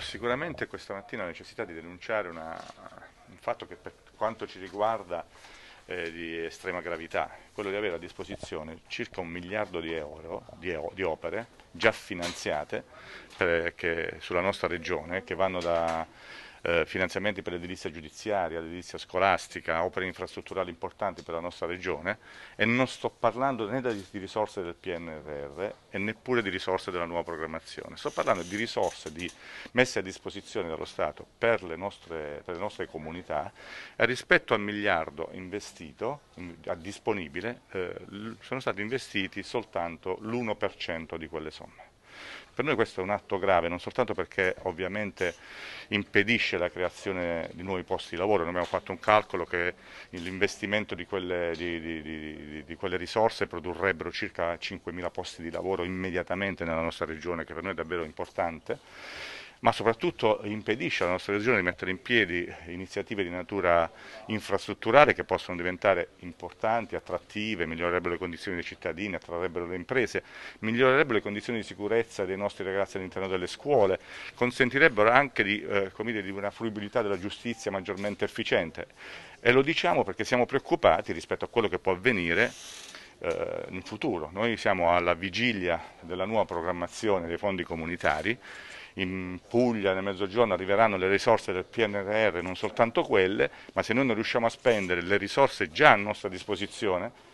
sicuramente questa mattina la necessità di denunciare una, un fatto che per quanto ci riguarda eh, di estrema gravità, quello di avere a disposizione circa un miliardo di euro di, di opere già finanziate per, eh, che, sulla nostra regione che vanno da eh, finanziamenti per l'edilizia giudiziaria, l'edilizia scolastica, opere infrastrutturali importanti per la nostra regione e non sto parlando né di risorse del PNRR e neppure di risorse della nuova programmazione, sto parlando di risorse di messe a disposizione dallo Stato per le nostre, per le nostre comunità e rispetto al miliardo investito, a disponibile, eh, sono stati investiti soltanto l'1% di quelle somme. Per noi questo è un atto grave, non soltanto perché ovviamente impedisce la creazione di nuovi posti di lavoro, noi abbiamo fatto un calcolo che l'investimento di, di, di, di quelle, risorse produrrebbero circa 5.000 posti di lavoro immediatamente nella nostra regione, che per noi è davvero importante, ma soprattutto impedisce alla nostra Regione di mettere in piedi iniziative di natura infrastrutturale che possono diventare importanti, attrattive, migliorerebbero le condizioni dei cittadini, attrarrebbero le imprese, migliorerebbero le condizioni di sicurezza dei nostri ragazzi all'interno delle scuole, consentirebbero anche di, eh, dire, di una fruibilità della giustizia maggiormente efficiente. E lo diciamo perché siamo preoccupati rispetto a quello che può avvenire eh, in futuro. Noi siamo alla vigilia della nuova programmazione dei fondi comunitari, in Puglia nel mezzogiorno arriveranno le risorse del PNRR, non soltanto quelle, ma se noi non riusciamo a spendere le risorse già a nostra disposizione,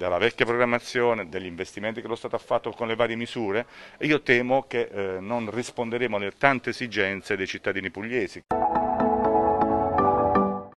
dalla vecchia programmazione, degli investimenti che lo Stato ha fatto con le varie misure, io temo che eh, non risponderemo alle tante esigenze dei cittadini pugliesi.